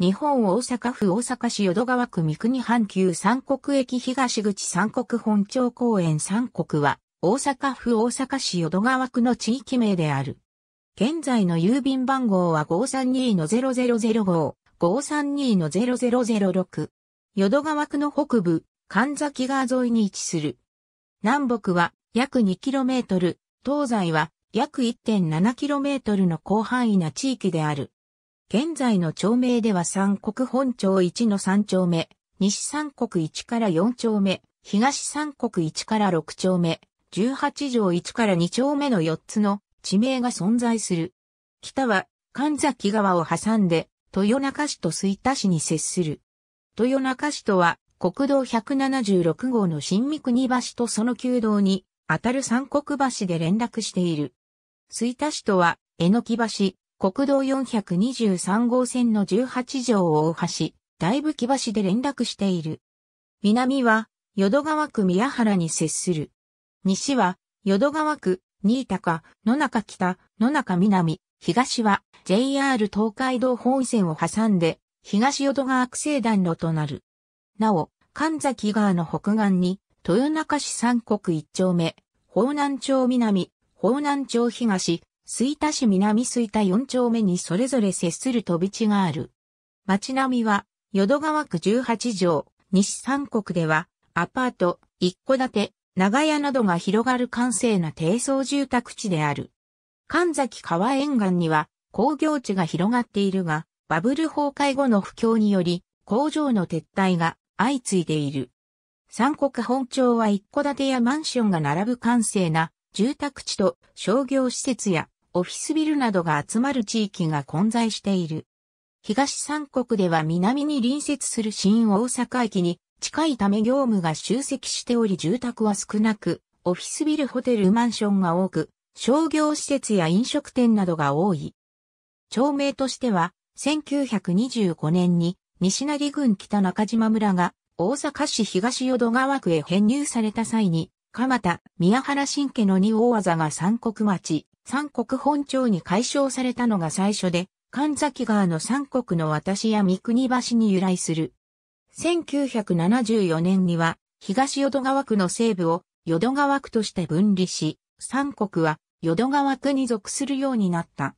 日本大阪府大阪市淀川区三国阪急三国駅東口三国本町公園三国は、大阪府大阪市淀川区の地域名である。現在の郵便番号は532-0005、532-0006。淀川区の北部、神崎川沿いに位置する。南北は約 2km、東西は約 1.7km の広範囲な地域である。現在の町名では三国本町一の三丁目、西三国一から四丁目、東三国一から六丁目、十八条一から二丁目の四つの地名が存在する。北は神崎川を挟んで豊中市と水田市に接する。豊中市とは国道176号の新三国橋とその旧道にあたる三国橋で連絡している。水田市とは、江ノ木橋、国道423号線の18条を大橋、大木橋で連絡している。南は、淀川区宮原に接する。西は、淀川区、新高、野中北、野中南、東は、JR 東海道本線を挟んで、東淀川区西段路となる。なお、神崎川の北岸に、豊中市三国一丁目、方南町南、方南町東、水田市南水田4丁目にそれぞれ接する飛び地がある。町並みは、淀川区18条、西三国では、アパート、一戸建て、長屋などが広がる閑静な低層住宅地である。神崎川沿岸には、工業地が広がっているが、バブル崩壊後の不況により、工場の撤退が相次いでいる。三国本町は一戸建てやマンションが並ぶ閑静な住宅地と商業施設やオフィスビルなどが集まる地域が混在している。東三国では南に隣接する新大阪駅に近いため業務が集積しており住宅は少なく、オフィスビルホテルマンションが多く、商業施設や飲食店などが多い。町名としては、1925年に西成郡北中島村が大阪市東淀川区へ編入された際に、蒲田、宮原新家の二大技が三国町、三国本町に解消されたのが最初で、神崎川の三国の私や三国橋に由来する。1974年には、東淀川区の西部を淀川区として分離し、三国は淀川区に属するようになった。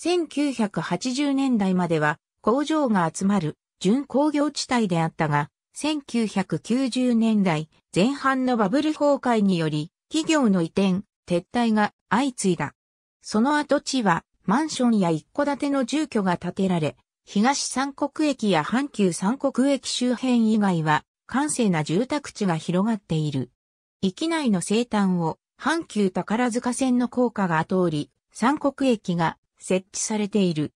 1980年代までは工場が集まる準工業地帯であったが、1990年代前半のバブル崩壊により企業の移転、撤退が相次いだ。その跡地はマンションや一戸建ての住居が建てられ、東三国駅や阪急三国駅周辺以外は、閑静な住宅地が広がっている。域内の生誕を、阪急宝塚線の効果が通り、三国駅が設置されている。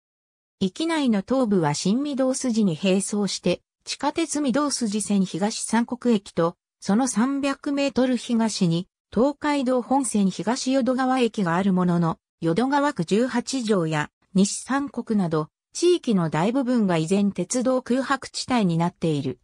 域内の東部は新御堂筋に並走して、地下鉄御堂筋線東三国駅と、その300メートル東に、東海道本線東淀川駅があるものの、淀川区18条や西三国など、地域の大部分が依然鉄道空白地帯になっている。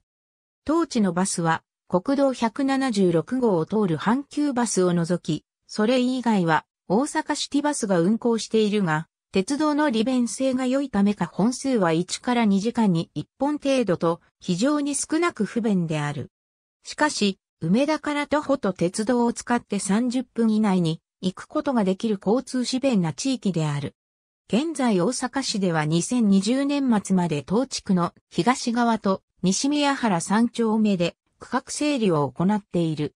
当地のバスは、国道176号を通る阪急バスを除き、それ以外は大阪シティバスが運行しているが、鉄道の利便性が良いためか本数は1から2時間に1本程度と非常に少なく不便である。しかし、梅田から徒歩と鉄道を使って30分以内に行くことができる交通支便な地域である。現在大阪市では2020年末まで当地区の東側と西宮原3丁目で区画整理を行っている。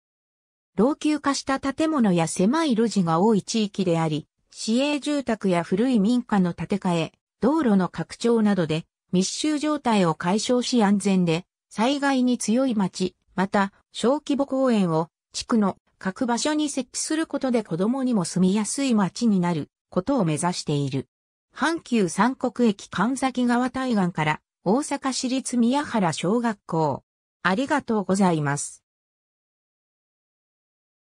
老朽化した建物や狭い路地が多い地域であり、市営住宅や古い民家の建て替え、道路の拡張などで密集状態を解消し安全で災害に強い町、また小規模公園を地区の各場所に設置することで子供にも住みやすい街になることを目指している。阪急三国駅神崎川対岸から大阪市立宮原小学校。ありがとうございます。